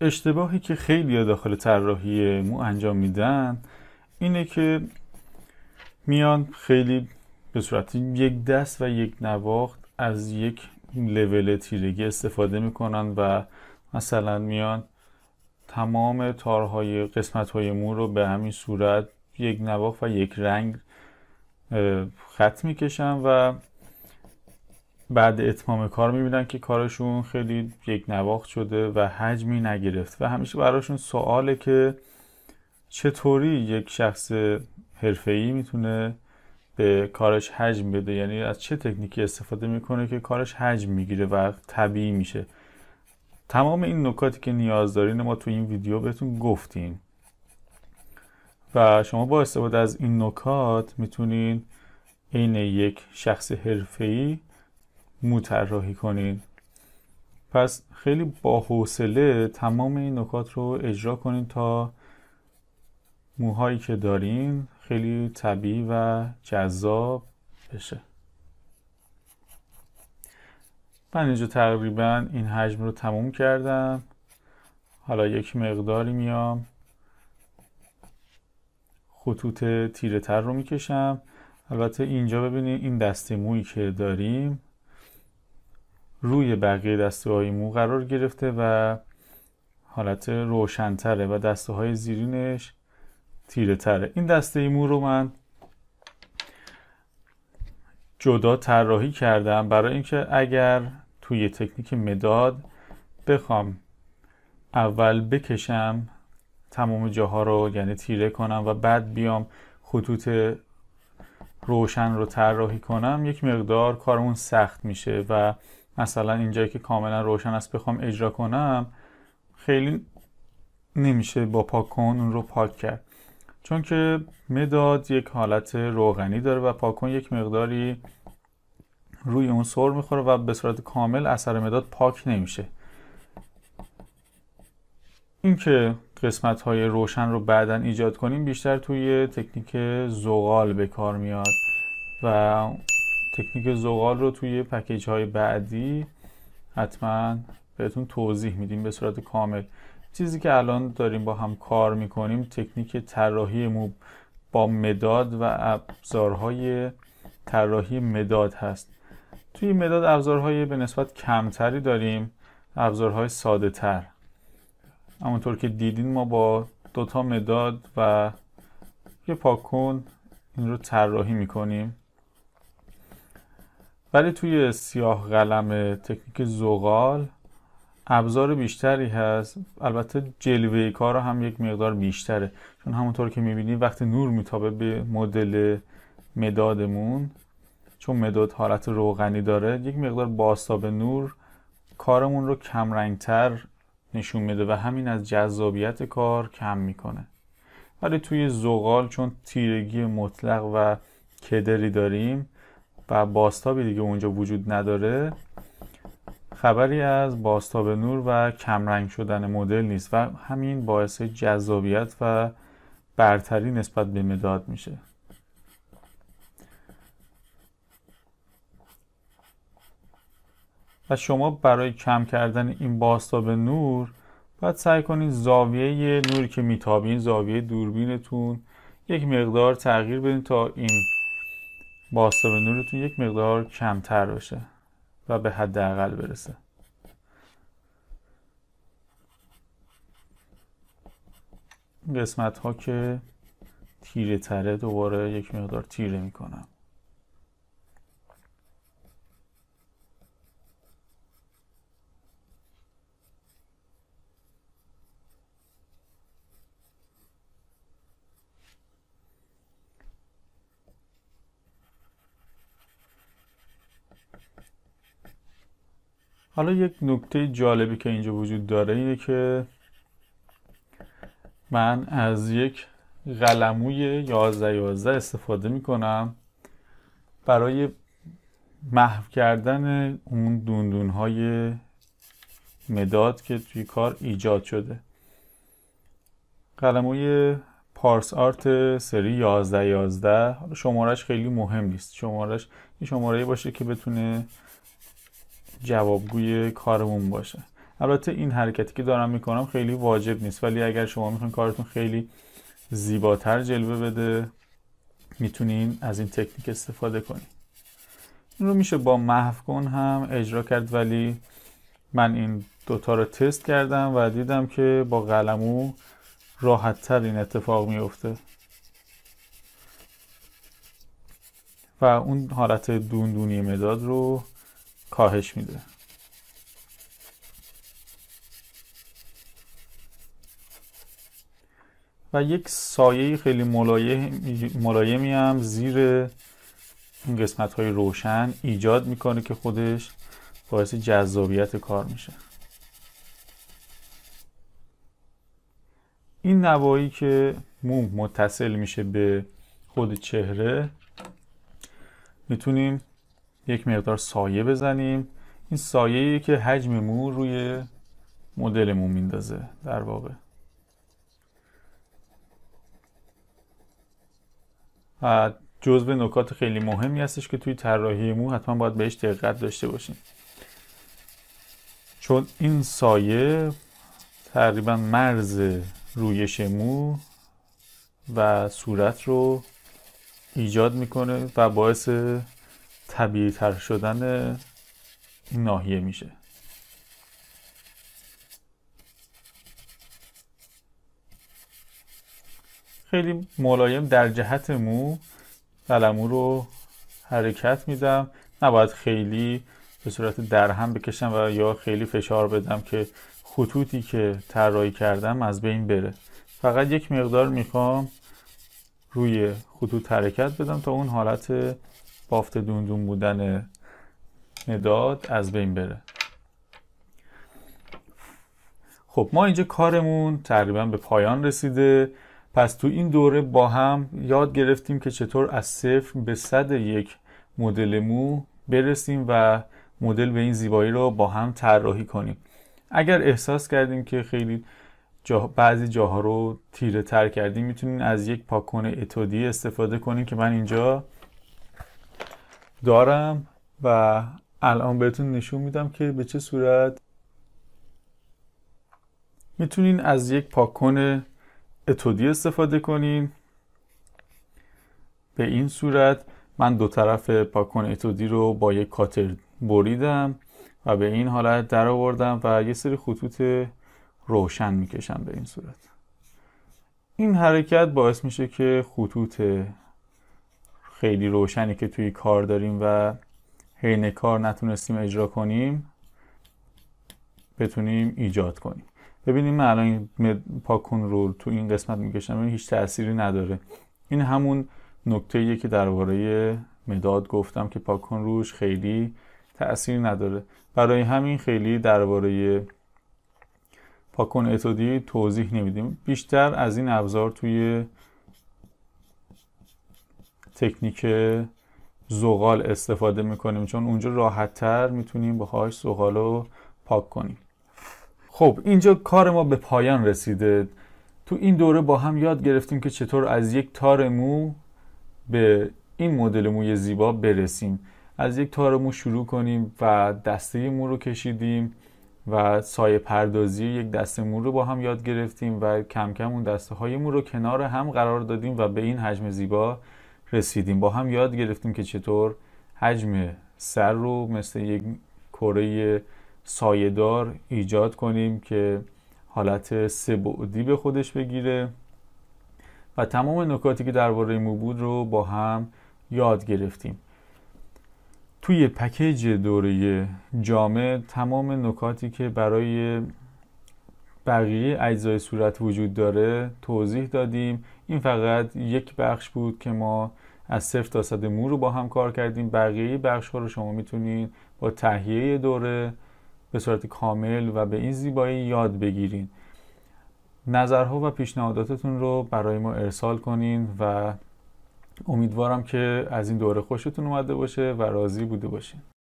اشتباهی که خیلی داخل طراحی مو انجام میدن اینه که میان خیلی به صورت یک دست و یک نواخت از یک لول تیرگی استفاده میکنن و مثلا میان تمام تارهای قسمت های مو رو به همین صورت یک نواخت و یک رنگ خط میکشن و بعد اتمام کار میبینن که کارشون خیلی یک نواخت شده و حجمی نگرفت و همیشه براشون سواله که چطوری یک شخص حرفه‌ای میتونه به کارش حجم بده یعنی از چه تکنیکی استفاده میکنه که کارش حجم میگیره و طبیعی میشه تمام این نکاتی که نیاز دارین ما تو این ویدیو بهتون گفتیم و شما با استفاده از این نکات میتونین عین یک شخص حرفه‌ای مو طراحی کنید پس خیلی با حوصله تمام این نکات رو اجرا کنید تا موهایی که دارین خیلی طبیعی و جذاب بشه من اینجا تقریبا این حجم رو تموم کردم حالا یک مقداری میام خطوط تیره تر رو میکشم البته اینجا ببینید این دسته مویی که داریم روی بقیه دسته های مو قرار گرفته و حالت روشنتره و دسته های زیرینش تیره تره این دسته مو رو من جدا طراحی کردم برای اینکه اگر توی تکنیک مداد بخوام اول بکشم تمام جاها رو یعنی تیره کنم و بعد بیام خطوط روشن رو طراحی کنم یک مقدار کارمون سخت میشه و مثلا اینجایی که کاملا روشن است بخوام اجرا کنم خیلی نمیشه با پاکون اون رو پاک کرد چون که مداد یک حالت روغنی داره و پاکن یک مقداری روی اون سر میخوره و به صورت کامل اثر مداد پاک نمیشه اینکه قسمت های روشن رو بعدا ایجاد کنیم بیشتر توی تکنیک زغال به کار میاد و تکنیک زغال رو توی پکیج های بعدی حتما بهتون توضیح میدیم به صورت کامل چیزی که الان داریم با هم کار میکنیم تکنیک طراحی مو با مداد و ابزارهای طراحی مداد هست توی مداد ابزارهای به نسبت کمتری داریم ابزارهای ساده تر همونطور که دیدین ما با دوتا مداد و یه پاکون این رو طراحی میکنیم ولی توی سیاه قلم تکنیک زغال ابزار بیشتری هست البته جلوه کار هم یک مقدار بیشتره چون همونطور که میبینید وقتی نور میتابه به مدل مدادمون چون مداد حالت روغنی داره یک مقدار باستاب نور کارمون رو کمرنگتر نشون میده و همین از جذابیت کار کم میکنه ولی توی زغال چون تیرگی مطلق و کدری داریم و باستابی دیگه اونجا وجود نداره خبری از باستاب نور و کمرنگ شدن مدل نیست و همین باعث جذابیت و برتری نسبت به مداد میشه و شما برای کم کردن این باستاب نور باید سعی کنید زاویه نوری که میتابین زاویه دوربینتون یک مقدار تغییر بدین تا این با نورتون یک مقدار کمتر باشه و به حداقل برسه قسمت ها که تیره تره دوباره یک مقدار تیره میکنم حالا یک نکته جالبی که اینجا وجود داره اینه که من از یک قلموی 11 11 استفاده میکنم برای محو کردن اون دوندون های مداد که توی کار ایجاد شده قلموی پارس آرت سری 11 11 شمارش خیلی مهم نیست شمارش یه شماره باشه که بتونه جوابگوی کارمون باشه البته این حرکتی که دارم میکنم خیلی واجب نیست ولی اگر شما میخواین کارتون خیلی زیباتر جلوه بده میتونین از این تکنیک استفاده کنید این رو میشه با محو کن هم اجرا کرد ولی من این دوتا رو تست کردم و دیدم که با قلمو راحت تر این اتفاق میفته و اون حالت دوندونی مداد رو کاهش میده و یک سایه خیلی ملایمی هم زیر این قسمت های روشن ایجاد میکنه که خودش باعث جذابیت کار میشه این نوایی که موم متصل میشه به خود چهره میتونیم یک مقدار سایه بزنیم این سایه که حجم مو روی مدلمون میندازه در واقع و جزء نکات خیلی مهمی هستش که توی طراحی مو حتما باید بهش دقت داشته باشیم چون این سایه تقریبا مرز رویش مو و صورت رو ایجاد میکنه و باعث طبیعی تر شدن این ناحیه میشه خیلی ملایم در جهت مو قلمو رو حرکت میدم نباید خیلی به صورت درهم بکشم و یا خیلی فشار بدم که خطوطی که طراحی کردم از بین بره فقط یک مقدار میخوام روی خطوط حرکت بدم تا اون حالت بافت دوندون بودن مداد از بین بره خب ما اینجا کارمون تقریبا به پایان رسیده پس تو این دوره با هم یاد گرفتیم که چطور از صفر به صد یک مدل مو برسیم و مدل به این زیبایی رو با هم طراحی کنیم اگر احساس کردیم که خیلی بعضی جاها رو تیره تر کردیم میتونین از یک پاکون اتودی استفاده کنیم که من اینجا دارم و الان بهتون نشون میدم که به چه صورت میتونین از یک پاکن اتودی استفاده کنین به این صورت من دو طرف پاکن اتودی رو با یک کاتر بریدم و به این حالت در آوردم و یه سری خطوط روشن میکشم به این صورت این حرکت باعث میشه که خطوط خیلی روشنی که توی کار داریم و حین کار نتونستیم اجرا کنیم بتونیم ایجاد کنیم ببینیم من الان پاکون رول تو این قسمت میکشم هیچ تأثیری نداره این همون نکته که درباره مداد گفتم که پاکون روش خیلی تأثیری نداره برای همین خیلی درباره پاکون اتودی توضیح نمیدیم بیشتر از این ابزار توی تکنیک زغال استفاده میکنیم چون اونجا راحت تر میتونیم باهاش زغال رو پاک کنیم خب اینجا کار ما به پایان رسیده تو این دوره با هم یاد گرفتیم که چطور از یک تار مو به این مدل موی زیبا برسیم از یک تار مو شروع کنیم و دسته مو رو کشیدیم و سایه پردازی یک دسته مو رو با هم یاد گرفتیم و کم کم اون دسته های مو رو کنار هم قرار دادیم و به این حجم زیبا رسیدیم با هم یاد گرفتیم که چطور حجم سر رو مثل یک کره سایدار ایجاد کنیم که حالت سبودی به خودش بگیره و تمام نکاتی که درباره مو بود رو با هم یاد گرفتیم توی پکیج دوره جامع تمام نکاتی که برای بقیه اجزای صورت وجود داره توضیح دادیم این فقط یک بخش بود که ما از صفر تا صد مو رو با هم کار کردیم بقیه بخش ها رو شما میتونید با تهیه دوره به صورت کامل و به این زیبایی یاد بگیرین نظرها و پیشنهاداتتون رو برای ما ارسال کنین و امیدوارم که از این دوره خوشتون اومده باشه و راضی بوده باشین